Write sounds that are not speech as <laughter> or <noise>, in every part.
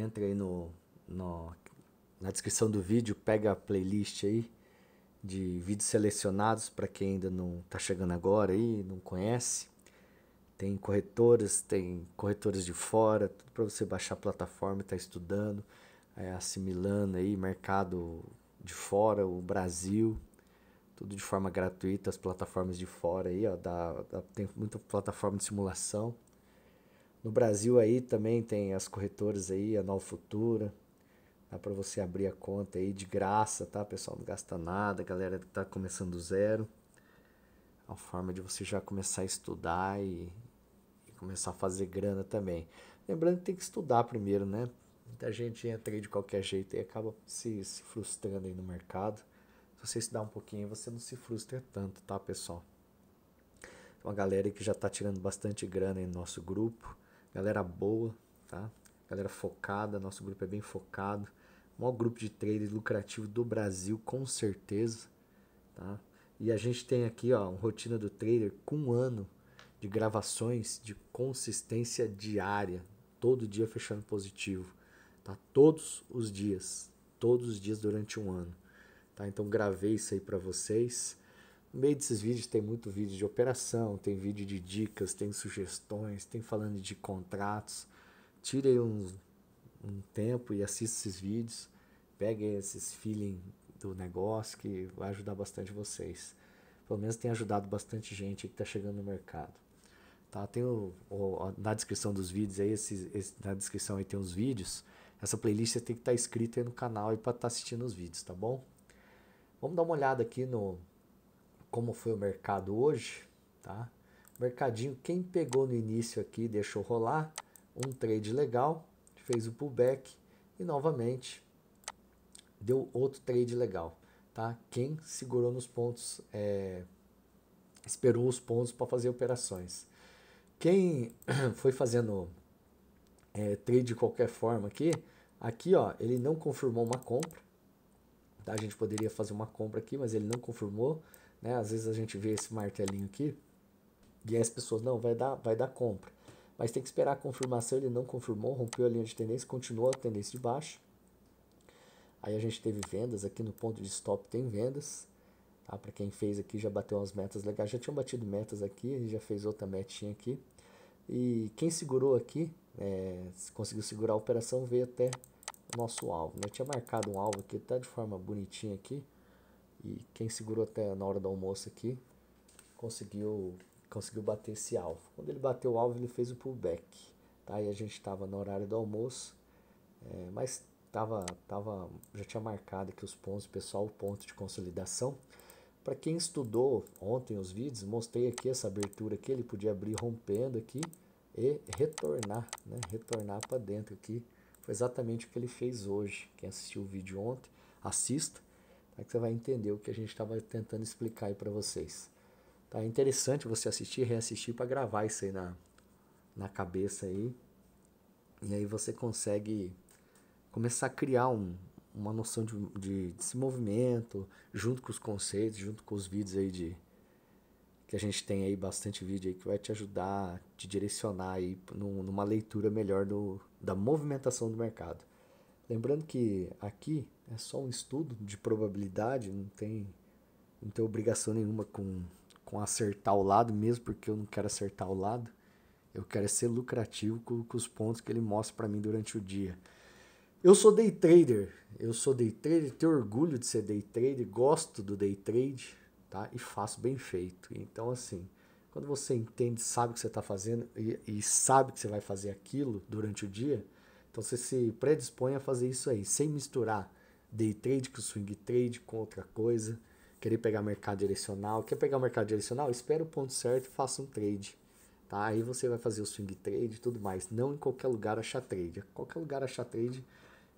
entra aí no, no, na descrição do vídeo, pega a playlist aí de vídeos selecionados para quem ainda não está chegando agora aí, não conhece. Tem corretoras, tem corretoras de fora, tudo para você baixar a plataforma, estar tá estudando, é, assimilando aí mercado de fora, o Brasil, tudo de forma gratuita, as plataformas de fora aí, ó, dá, dá, tem muita plataforma de simulação. No Brasil aí também tem as corretoras aí, a Nova Futura. Dá para você abrir a conta aí de graça, tá, pessoal? Não gasta nada, galera que tá começando do zero. É uma forma de você já começar a estudar e, e começar a fazer grana também. Lembrando que tem que estudar primeiro, né? Muita gente entra aí de qualquer jeito e acaba se, se frustrando aí no mercado. Se você estudar um pouquinho, você não se frustra tanto, tá, pessoal? Tem uma galera que já tá tirando bastante grana aí no nosso grupo. Galera boa, tá? Galera focada, nosso grupo é bem focado. O maior grupo de trader lucrativo do Brasil, com certeza, tá? E a gente tem aqui, ó, uma rotina do trader com um ano de gravações de consistência diária, todo dia fechando positivo, tá? Todos os dias, todos os dias durante um ano, tá? Então gravei isso aí para vocês. No meio desses vídeos tem muito vídeo de operação, tem vídeo de dicas, tem sugestões, tem falando de contratos. Tirem um, um tempo e assista esses vídeos. Peguem esses feeling do negócio que vai ajudar bastante vocês. Pelo menos tem ajudado bastante gente que está chegando no mercado. Tá? Tem o, o, na descrição dos vídeos aí, esse, esse, na descrição aí tem os vídeos. Essa playlist tem que estar tá inscrita aí no canal para estar tá assistindo os vídeos, tá bom? Vamos dar uma olhada aqui no como foi o mercado hoje, tá? Mercadinho, quem pegou no início aqui, deixou rolar, um trade legal, fez o pullback e novamente deu outro trade legal, tá? Quem segurou nos pontos, é, esperou os pontos para fazer operações. Quem <clears throat> foi fazendo é, trade de qualquer forma aqui, aqui ó, ele não confirmou uma compra, Tá? A gente poderia fazer uma compra aqui, mas ele não confirmou. Né? Às vezes a gente vê esse martelinho aqui e aí as pessoas, não, vai dar, vai dar compra. Mas tem que esperar a confirmação, ele não confirmou, rompeu a linha de tendência, continuou a tendência de baixo. Aí a gente teve vendas aqui no ponto de stop, tem vendas. Tá? Para quem fez aqui já bateu umas metas legais, já tinham batido metas aqui, a gente já fez outra metinha aqui. E quem segurou aqui, é, conseguiu segurar a operação, veio até nosso alvo. Né? Eu tinha marcado um alvo aqui até tá de forma bonitinha aqui. E quem segurou até na hora do almoço aqui conseguiu, conseguiu bater esse alvo. Quando ele bateu o alvo, ele fez o pullback. Tá? E a gente estava no horário do almoço, é, mas tava, tava, já tinha marcado aqui os pontos, pessoal, o ponto de consolidação. Para quem estudou ontem os vídeos, mostrei aqui essa abertura que ele podia abrir rompendo aqui e retornar, né? retornar para dentro aqui foi exatamente o que ele fez hoje. Quem assistiu o vídeo ontem, assista, tá? que você vai entender o que a gente estava tentando explicar aí para vocês. Tá? É interessante você assistir, reassistir para gravar isso aí na, na cabeça aí. E aí você consegue começar a criar um, uma noção de, de, desse movimento, junto com os conceitos, junto com os vídeos aí de que a gente tem aí bastante vídeo aí que vai te ajudar, te direcionar aí numa leitura melhor do, da movimentação do mercado. Lembrando que aqui é só um estudo de probabilidade, não tem, não tem obrigação nenhuma com, com acertar o lado, mesmo porque eu não quero acertar o lado. Eu quero é ser lucrativo com, com os pontos que ele mostra para mim durante o dia. Eu sou day trader, eu sou day trader, tenho orgulho de ser day trader, gosto do day trade, tá? E faço bem feito. Então, assim, quando você entende, sabe o que você está fazendo e, e, sabe que você vai fazer aquilo durante o dia, então você se predispõe a fazer isso aí, sem misturar day trade com swing trade, com outra coisa, querer pegar mercado direcional. Quer pegar mercado direcional? Espera o ponto certo e faça um trade. Tá? Aí você vai fazer o swing trade e tudo mais. Não em qualquer lugar achar trade. Em qualquer lugar achar trade,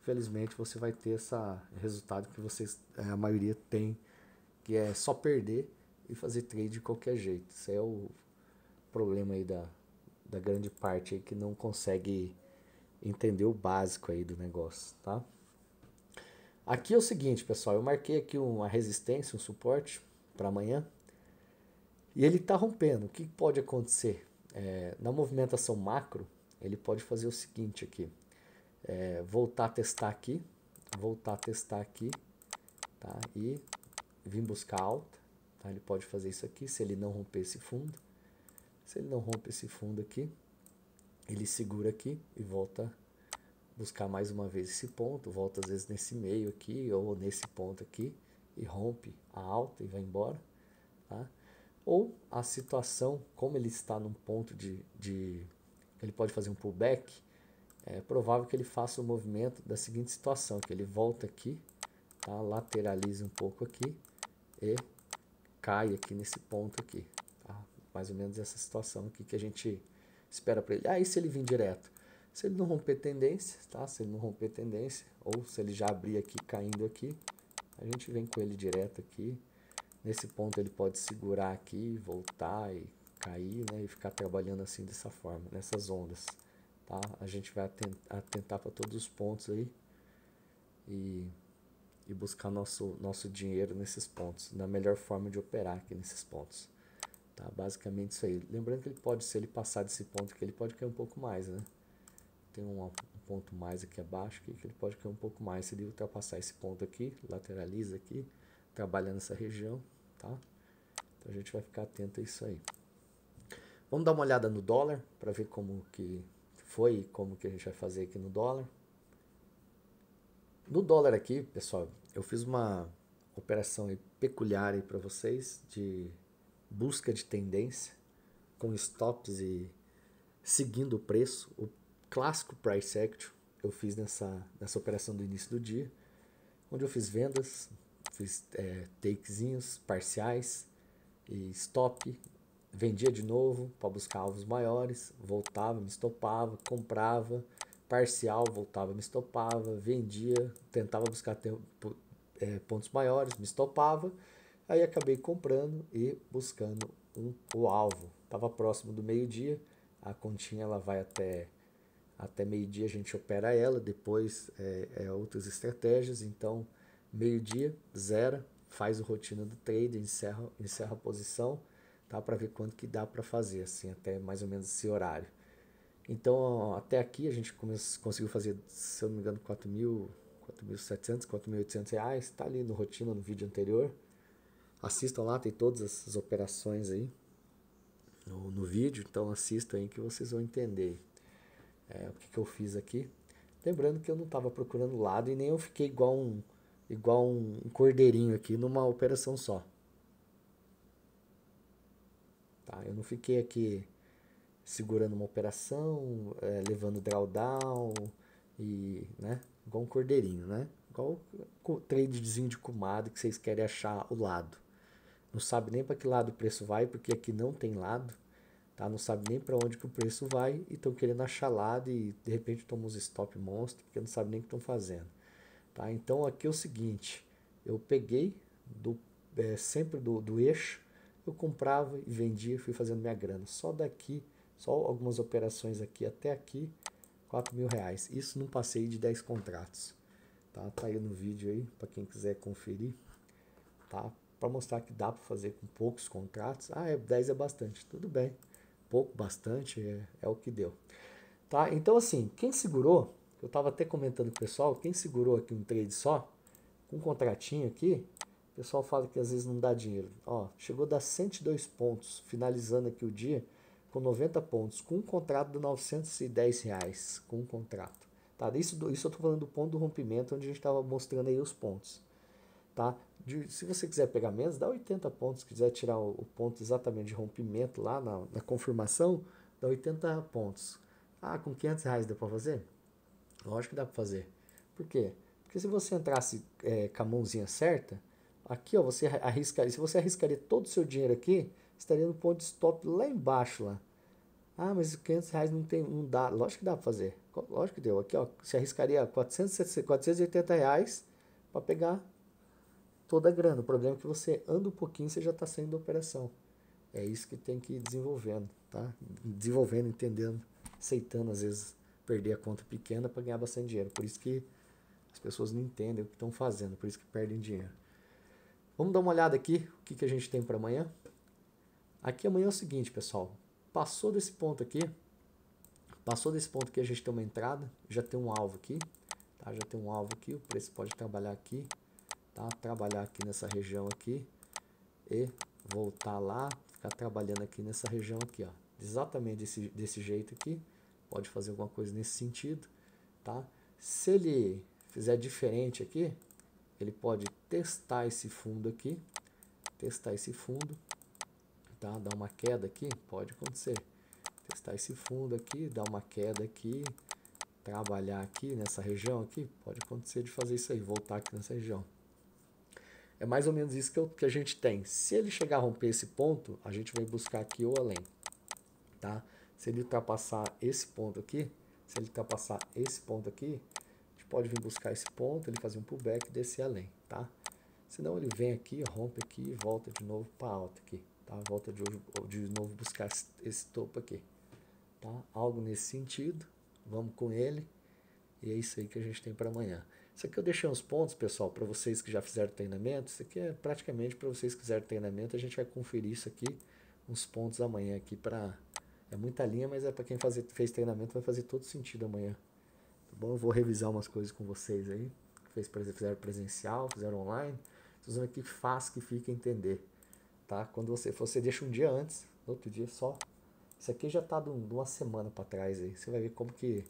infelizmente você vai ter esse resultado que vocês, eh, a maioria tem, que é só perder e fazer trade de qualquer jeito. Isso é o problema aí da, da grande parte aí que não consegue entender o básico aí do negócio, tá? Aqui é o seguinte, pessoal, eu marquei aqui uma resistência, um suporte para amanhã e ele está rompendo. O que pode acontecer? É, na movimentação macro, ele pode fazer o seguinte aqui: é, voltar a testar aqui, voltar a testar aqui, tá? E vir buscar alta ah, ele pode fazer isso aqui se ele não romper esse fundo. Se ele não romper esse fundo aqui, ele segura aqui e volta buscar mais uma vez esse ponto, volta às vezes nesse meio aqui ou nesse ponto aqui e rompe a alta e vai embora. Tá? Ou a situação, como ele está num ponto de. de ele pode fazer um pullback, é provável que ele faça o um movimento da seguinte situação, que ele volta aqui, tá? lateraliza um pouco aqui e cai aqui nesse ponto aqui. Tá? Mais ou menos essa situação aqui que a gente espera para ele. Aí ah, se ele vir direto? Se ele não romper tendência, tá? Se ele não romper tendência, ou se ele já abrir aqui caindo aqui, a gente vem com ele direto aqui. Nesse ponto ele pode segurar aqui, voltar e cair, né? E ficar trabalhando assim dessa forma, nessas ondas, tá? A gente vai atentar para todos os pontos aí. E e buscar nosso, nosso dinheiro nesses pontos, na melhor forma de operar aqui nesses pontos. Tá? Basicamente isso aí. Lembrando que ele pode, se ele passar desse ponto aqui, ele pode cair um pouco mais, né? Tem um, um ponto mais aqui abaixo que ele pode cair um pouco mais. Se ele ultrapassar esse ponto aqui, lateraliza aqui, trabalha nessa região, tá? Então a gente vai ficar atento a isso aí. Vamos dar uma olhada no dólar para ver como que foi e como que a gente vai fazer aqui no dólar. No dólar aqui, pessoal, eu fiz uma operação peculiar para vocês de busca de tendência com stops e seguindo o preço, o clássico price action eu fiz nessa, nessa operação do início do dia, onde eu fiz vendas, fiz é, takezinhos parciais e stop, vendia de novo para buscar alvos maiores, voltava, me estopava, comprava, parcial, voltava, me estopava, vendia, tentava buscar tempo, é, pontos maiores, me estopava. Aí acabei comprando e buscando um, o alvo. Estava próximo do meio-dia, a continha ela vai até, até meio-dia, a gente opera ela, depois é, é outras estratégias. Então, meio-dia, zero faz o rotina do trader, encerra, encerra a posição, tá? Para ver quanto que dá para fazer, assim, até mais ou menos esse horário. Então, até aqui a gente conseguiu fazer, se eu não me engano, 4 mil, 4.700, 4.800 reais. Está ali no rotina, no vídeo anterior. Assistam lá, tem todas as operações aí no, no vídeo. Então, assistam aí que vocês vão entender é, o que, que eu fiz aqui. Lembrando que eu não estava procurando lado e nem eu fiquei igual um, igual um cordeirinho aqui numa operação só. Tá? Eu não fiquei aqui segurando uma operação, é, levando drawdown e, né? Igual um cordeirinho, né? Igual o tradezinho de comadre que vocês querem achar o lado. Não sabe nem para que lado o preço vai, porque aqui não tem lado, tá? Não sabe nem para onde que o preço vai e estão querendo achar lado e de repente tomam uns stop monstro, porque não sabe nem o que estão fazendo, tá? Então aqui é o seguinte, eu peguei do é, sempre do, do eixo, eu comprava e vendia, fui fazendo minha grana. Só daqui só algumas operações aqui até aqui, 4 mil reais. Isso não passei de 10 contratos. Tá, tá aí no vídeo aí, para quem quiser conferir. Tá? Para mostrar que dá para fazer com poucos contratos. Ah, é, 10 é bastante. Tudo bem. Pouco, bastante, é, é o que deu. Tá? Então, assim, quem segurou, eu estava até comentando com o pessoal, quem segurou aqui um trade só, com um contratinho aqui, o pessoal fala que às vezes não dá dinheiro. Ó, chegou a dar 102 pontos, finalizando aqui o dia, com 90 pontos, com um contrato de 910 reais, com um contrato. Tá? Isso, isso eu estou falando do ponto do rompimento, onde a gente estava mostrando aí os pontos. Tá? De, se você quiser pegar menos, dá 80 pontos. Se quiser tirar o, o ponto exatamente de rompimento lá na, na, confirmação, dá 80 pontos. Ah, com 500 reais dá para fazer? Lógico que dá para fazer. Por quê? Porque se você entrasse é, com a mãozinha certa, aqui ó, você arriscaria, se você arriscaria todo o seu dinheiro aqui, estaria no ponto de stop lá embaixo lá. Ah, mas 500 reais não, tem, não dá. Lógico que dá para fazer. Lógico que deu. Aqui, ó, se arriscaria 470 480 reais para pegar toda a grana. O problema é que você anda um pouquinho, você já está saindo da operação. É isso que tem que ir desenvolvendo, tá? Desenvolvendo, entendendo, aceitando, às vezes, perder a conta pequena para ganhar bastante dinheiro. Por isso que as pessoas não entendem o que estão fazendo, por isso que perdem dinheiro. Vamos dar uma olhada aqui, o que, que a gente tem para amanhã? Aqui amanhã é o seguinte, pessoal. Passou desse ponto aqui, passou desse ponto aqui, a gente tem uma entrada, já tem um alvo aqui, tá? Já tem um alvo aqui, o preço pode trabalhar aqui, tá? Trabalhar aqui nessa região aqui e voltar lá, ficar trabalhando aqui nessa região aqui, ó. Exatamente desse, desse jeito aqui, pode fazer alguma coisa nesse sentido, tá? Se ele fizer diferente aqui, ele pode testar esse fundo aqui, testar esse fundo, tá? Dá uma queda aqui, pode acontecer. Testar esse fundo aqui, dar uma queda aqui, trabalhar aqui nessa região aqui, pode acontecer de fazer isso aí, voltar aqui nessa região. É mais ou menos isso que, eu, que a gente tem. Se ele chegar a romper esse ponto, a gente vai buscar aqui ou além, tá? Se ele ultrapassar esse ponto aqui, se ele ultrapassar esse ponto aqui, a gente pode vir buscar esse ponto, ele fazer um pullback e descer além, tá? Senão ele vem aqui, rompe aqui e volta de novo para alta aqui. Tá? Volta de, hoje, de novo buscar esse topo aqui. Tá? Algo nesse sentido. Vamos com ele. E é isso aí que a gente tem para amanhã. Isso aqui eu deixei uns pontos, pessoal, para vocês que já fizeram treinamento. Isso aqui é praticamente para vocês que fizeram treinamento. A gente vai conferir isso aqui, uns pontos amanhã aqui para... É muita linha, mas é para quem fazer, fez treinamento vai fazer todo sentido amanhã. Tá bom? Eu vou revisar umas coisas com vocês aí. Fez, fizeram presencial, fizeram online. Vocês vão ver que faz que fica entender tá? Quando você for, você deixa um dia antes, outro dia só. Isso aqui já está de uma semana para trás aí. Você vai ver como que,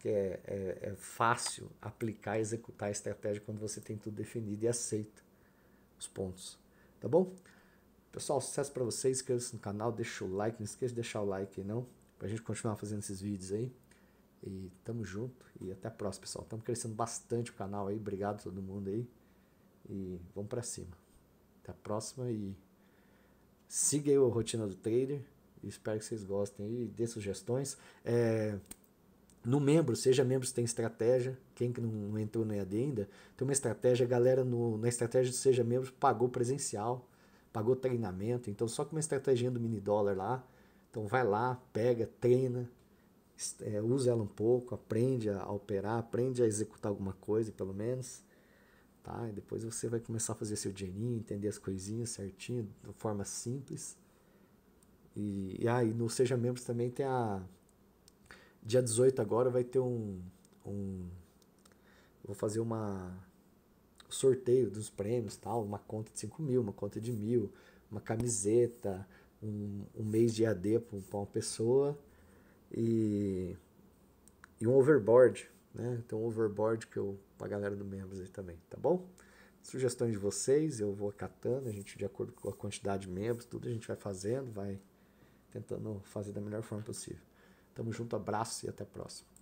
que é, é, é, fácil aplicar, executar a estratégia quando você tem tudo definido e aceita os pontos, tá bom? Pessoal, sucesso para vocês, inscreva-se no canal, deixa o like, não esqueça de deixar o like aí não, pra gente continuar fazendo esses vídeos aí. E tamo junto e até a próxima, pessoal. Estamos crescendo bastante o canal aí, obrigado a todo mundo aí. E vamos para cima. Até a próxima e Siga aí o Rotina do Trader. Espero que vocês gostem e dê sugestões. É, no membro, seja membro, se tem estratégia. Quem que não entrou no EAD ainda, tem uma estratégia. A galera no, na estratégia do Seja Membro pagou presencial, pagou treinamento. Então, só com uma estratégia do mini dólar lá. Então, vai lá, pega, treina, é, usa ela um pouco, aprende a operar, aprende a executar alguma coisa, pelo menos tá? E depois você vai começar a fazer seu dinheirinho, entender as coisinhas certinho, de forma simples. E, e aí, ah, no Seja Membros também tem a. Dia 18 agora vai ter um. um vou fazer uma. Um sorteio dos prêmios, tal, uma conta de 5 mil, uma conta de mil, uma camiseta, um, um mês de AD para uma pessoa e, e um overboard né? Então, overboard que eu para galera do membros aí também, tá bom? Sugestões de vocês, eu vou acatando, a gente de acordo com a quantidade de membros, tudo a gente vai fazendo, vai tentando fazer da melhor forma possível. Tamo junto, abraço e até a próxima.